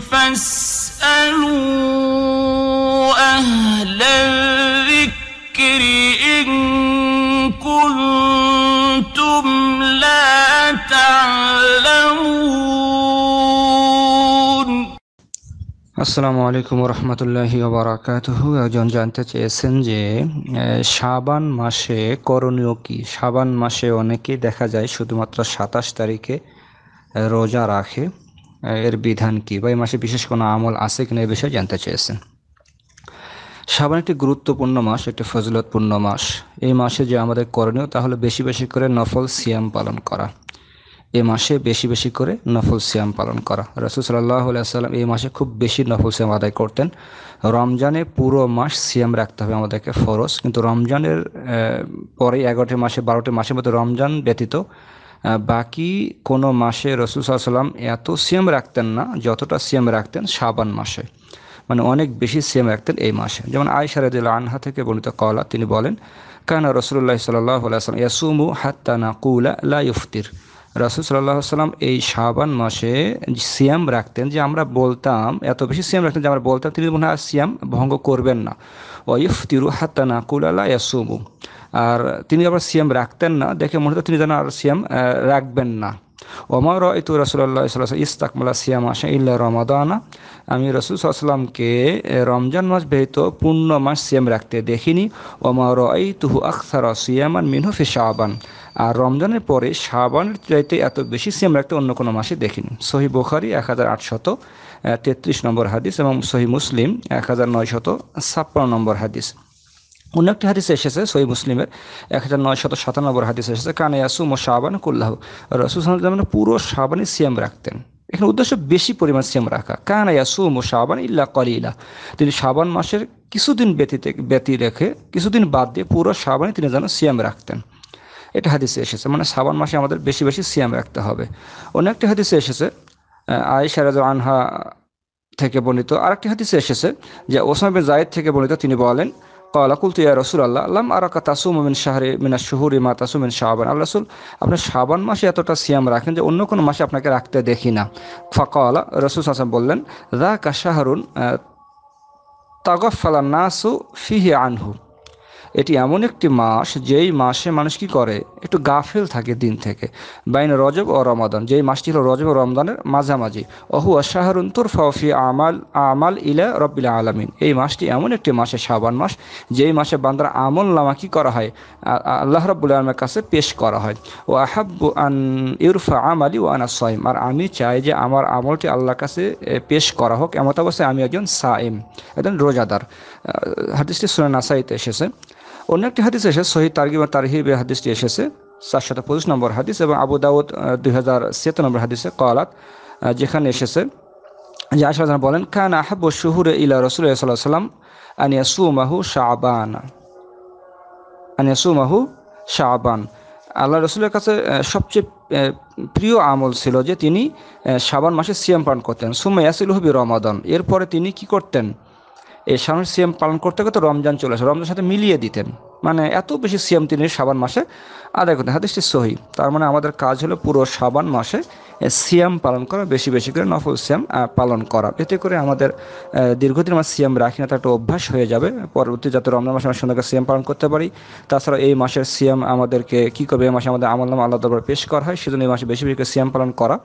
আসসালামু আলাইকুম রহমতুল্লাহি ওবরাকাতহ একজন জানতে চেয়েছেন যে সাবান মাসে করণীয় কি সাবান মাসে অনেকেই দেখা যায় শুধুমাত্র সাতাশ তারিখে রোজা রাখে এর বিধান কি বা এই মাসে বিশেষ কোনো আমল আছে কিনা এই বিষয়ে জানতে চেয়েছেন সাবান একটি গুরুত্বপূর্ণ মাস একটি ফজিলতপূর্ণ মাস এই মাসে যে আমাদের করণীয় তাহলে বেশি বেশি করে নফল সিয়াম পালন করা এ মাসে বেশি বেশি করে নফল সিয়াম পালন করা রসুল সাল্লাহ সাল্লাম এই মাসে খুব বেশি নফল সিয়াম আদায় করতেন রমজানে পুরো মাস সিয়াম রাখতে হবে আমাদেরকে ফরজ কিন্তু রমজানের পরে এগারোটি মাসে বারোটি মাসের মধ্যে রমজান ব্যতীত বাকি কোনো মাসে রসুল সাল্লাম এত সিএম রাখতেন না যতটা সিএম রাখতেন সাবান মাসে মানে অনেক বেশি সিএম রাখতেন এই মাসে যেমন আয়সা রাজিল আনহা থেকে বর্ণিত কলা তিনি বলেন কানা রসুল্লাহ সাল্লাহ সাল্লাম ইয়াসুমু হাত্তানা কুলা লা ইফতির রাসুল সাল্লাহ সাল্লাম এই শাহবান মাসে সিয়াম রাখতেন যে আমরা বলতাম এত বেশি সিয়াম রাখতেন যে আমরা বলতাম তিনি মনে হয় সিয়াম ভঙ্গ করবেন না ওয়ফ তিরু হাত্তানা কুলালা ইয়াসুমু আর তিনি আবার সিয়াম রাখতেন না দেখে মনে হতো তিনি যেন আর সিয়াম রাখবেন না ওমা রয়তু রসুল্লাহ সাল্লাহ ইস্তাকমালা সিয়াম আসা ইল্লা রমাদানা আমি রসুল সাল্লামকে রমজান মাস ব্যতীত পূর্ণ মাস সিয়াম রাখতে দেখিনি ওমা রয় তুহু আখতার সিয়ামান মিনহু ফি শাহবান আর রমজানের পরে শাহবানের চাইতে এত বেশি সিয়াম রাখতে অন্য কোনো মাসে দেখিনি সহি বোখারি এক হাজার আটশত তেত্রিশ নম্বর হাদিস এবং সহি মুসলিম এক হাজার নয়শত ছাপ্পান্ন নম্বর হাদিস অন্য একটি হাদিস এসেছে সই মুসলিমের এক হাজার নয় শত সাতানব্বই হাদিস এসেছে কানায়াসু ও সাবান কুল্লাহ রসুল সাল্লাম পুরো সাবানই সিয়াম রাখতেন এখানে উদ্দেশ্য বেশি পরিমাণ সিএম রাখা কানায়াসু মো সাবান ইল্লা ইলা তিনি সাবান মাসের কিছুদিন ব্যতীত ব্যতি রেখে কিছুদিন বাদ দিয়ে পুরো সাবানই তিনি যেন সিয়াম রাখতেন এটা হাদিসে এসেছে মানে সাবান মাসে আমাদের বেশি বেশি সিয়াম রাখতে হবে অন্য একটি হাদিসে এসেছে আয়েশা রাজা আনহা থেকে বর্ণিত আরেকটি হাদিসে এসেছে যে ওসমা জায়দ থেকে বর্ণিত তিনি বলেন কলা কুলতু ইয়া রসুল আল্লাহ আল্লাম আরাকা তাসুম মিন শাহরে মিনা শহুরি মা তাসুম মিন শাবান আল্লাহ রসুল আপনার শাবান মাসে এতটা সিয়াম রাখেন যে অন্য কোনো মাসে আপনাকে রাখতে দেখি না ফকলা রসুল হাসান বললেন দা কা শাহরুন তাগফালা নাসু ফিহি আনহু এটি এমন একটি মাস যেই মাসে মানুষ কি করে একটু গাফেল থাকে দিন থেকে বাইন রজব ও রমাদান যেই মাসটি হলো রজব ও রমদানের মাঝামাঝি অহু আশাহরুন ফি আমাল আমাল ইলা রব্বিল আলমিন এই মাসটি এমন একটি মাসে শাবান মাস যেই মাসে বান্দার আমল নামা কি করা হয় আল্লাহ রব্বুল আলমের কাছে পেশ করা হয় ও আহাব্বু আন ইউরফা আমালি ও আনা সাইম আর আমি চাই যে আমার আমলটি আল্লাহর কাছে পেশ করা হোক এমত অবস্থায় আমি একজন সাইম একজন রোজাদার হাদিসটি সুনান আসাইতে এসেছে অন্য একটি হাদিস এসে শহীদ তার্গিম তারহিব হাদিসটি এসেছে চারশত পঁচিশ নম্বর হাদিস এবং আবু দাউদ দুই হাজার সেত নম্বর হাদিসে কলাত যেখানে এসেছে যে আশা বলেন খান আহাব শুহুর ইলা রসুল সাল্লাহ সাল্লাম আনিয়া সুমাহু শাহবান আনিয়া সুমাহু শাহবান আল্লাহ রসুলের কাছে সবচেয়ে প্রিয় আমল ছিল যে তিনি শাবান মাসে সিয়াম পান করতেন সুমা ইয়াসিল হবি রমাদন এরপরে তিনি কি করতেন এই সাধারণ সিএম পালন করতে করতে রমজান চলে আসে রমজানের সাথে মিলিয়ে দিতেন মানে এত বেশি সিএম তিনি সাবান মাসে আদায় করতেন হাদিসটি সহি তার মানে আমাদের কাজ হলো পুরো সাবান মাসে সিএম পালন করা বেশি বেশি করে নফল সিএম পালন করা এতে করে আমাদের দীর্ঘদিন আমার সিএম রাখি না তার একটা অভ্যাস হয়ে যাবে পরবর্তী যাতে রমজান মাসে আমরা সন্ধ্যাকে সিএম পালন করতে পারি তাছাড়া এই মাসের সিএম আমাদেরকে কী করবে এই মাসে আমাদের আমল নাম আল্লাহ দরবার পেশ করা হয় সেজন্য এই মাসে বেশি বেশি করে সিএম পালন করা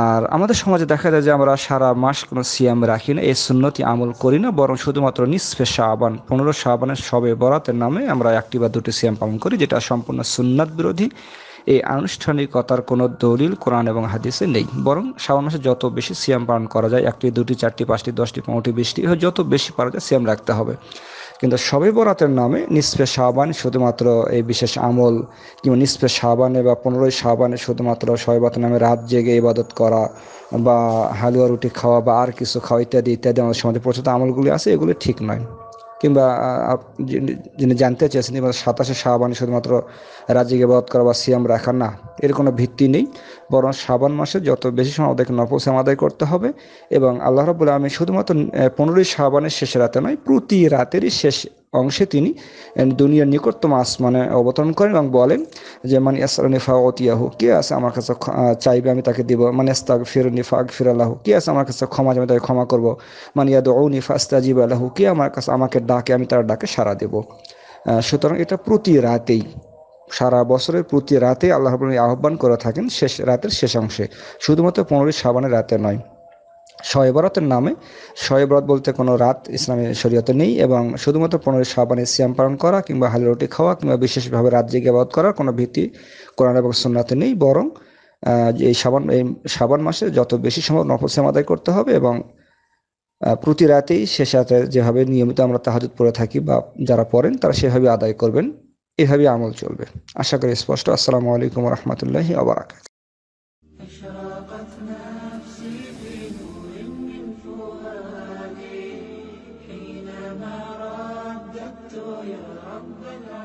আর আমাদের সমাজে দেখা যায় যে আমরা সারা মাস কোনো সিয়াম রাখি না এই সুন্নতি আমল করি না বরং শুধুমাত্র নিঃস্পে শাহবান পনেরো শাহবানের সবে বরাতের নামে আমরা একটি বা দুটি সিয়াম পালন করি যেটা সম্পূর্ণ সুন্নাত বিরোধী এই আনুষ্ঠানিকতার কোনো দলিল কোরআন এবং হাদিসে নেই বরং সাবান মাসে যত বেশি সিয়াম পালন করা যায় একটি দুটি চারটি পাঁচটি দশটি পনেরোটি বিশটি যত বেশি পারা যায় সিয়াম রাখতে হবে কিন্তু সবে বরাতের নামে নিষ্পে সাবান শুধুমাত্র এই বিশেষ আমল কিংবা নিষ্পে সাবানে বা পনেরোই সাবানে শুধুমাত্র সবেবাত নামে রাত জেগে ইবাদত করা বা হালুয়া রুটি খাওয়া বা আর কিছু খাওয়া ইত্যাদি ইত্যাদি আমাদের সমাজে প্রচলিত আমলগুলি আছে এগুলি ঠিক নয় কিংবা যিনি জানতে চেয়েছেন এবং সাতাশে শাহবানি শুধুমাত্র রাজিকে গেবাদ করা বা সিয়াম রাখা না এর কোনো ভিত্তি নেই বরং শ্রাবণ মাসে যত বেশি সময় আমাদেরকে নফসিয়াম আদায় করতে হবে এবং আল্লাহ রাবুল আমি শুধুমাত্র পনেরোই শাহবানের শেষ রাতে নয় প্রতি রাতেরই শেষ অংশে তিনি দুনিয়ার নিকটতম আসমানে অবতরণ করেন এবং বলেন যে মানে ইয়াসরনিফা অতিয়াহু কে আছে আমার কাছে চাইবে আমি তাকে দেবো মানে ইস্তাক ফির নিফাক ফির আল্লাহ কে আছে আমার কাছে ক্ষমা আমি তাকে ক্ষমা করবো মানে ইয়াদ ও নিফা ইস্তাজিব আল্লাহু কে আমার কাছে আমাকে ডাকে আমি তার ডাকে সাড়া দেব সুতরাং এটা প্রতি রাতেই সারা বছরের প্রতি রাতে আল্লাহ আহ্বান করে থাকেন শেষ রাতের শেষ অংশে শুধুমাত্র পনেরোই সাবানের রাতে নয় শয়েবরতের নামে শয়েবরত বলতে কোনো রাত ইসলামী শরীয়তে নেই এবং শুধুমাত্র পনেরো সাবানের শ্যাম পালন করা কিংবা হালি রুটি খাওয়া কিংবা বিশেষভাবে রাত জেগে আবাদ করার কোনো ভীতি কোরআন এবং সন্নাতে নেই বরং এই সাবান এই সাবান মাসে যত বেশি সম্ভব নফর শ্যাম আদায় করতে হবে এবং প্রতি রাতেই শেষ রাতে যেভাবে নিয়মিত আমরা তাহাজুত পড়ে থাকি বা যারা পড়েন তারা সেভাবে আদায় করবেন এভাবে আমল চলবে আশা করি স্পষ্ট আসসালামু আলাইকুম রহমতুল্লাহ আবার فؤادي حينما رددت يا رب العالمين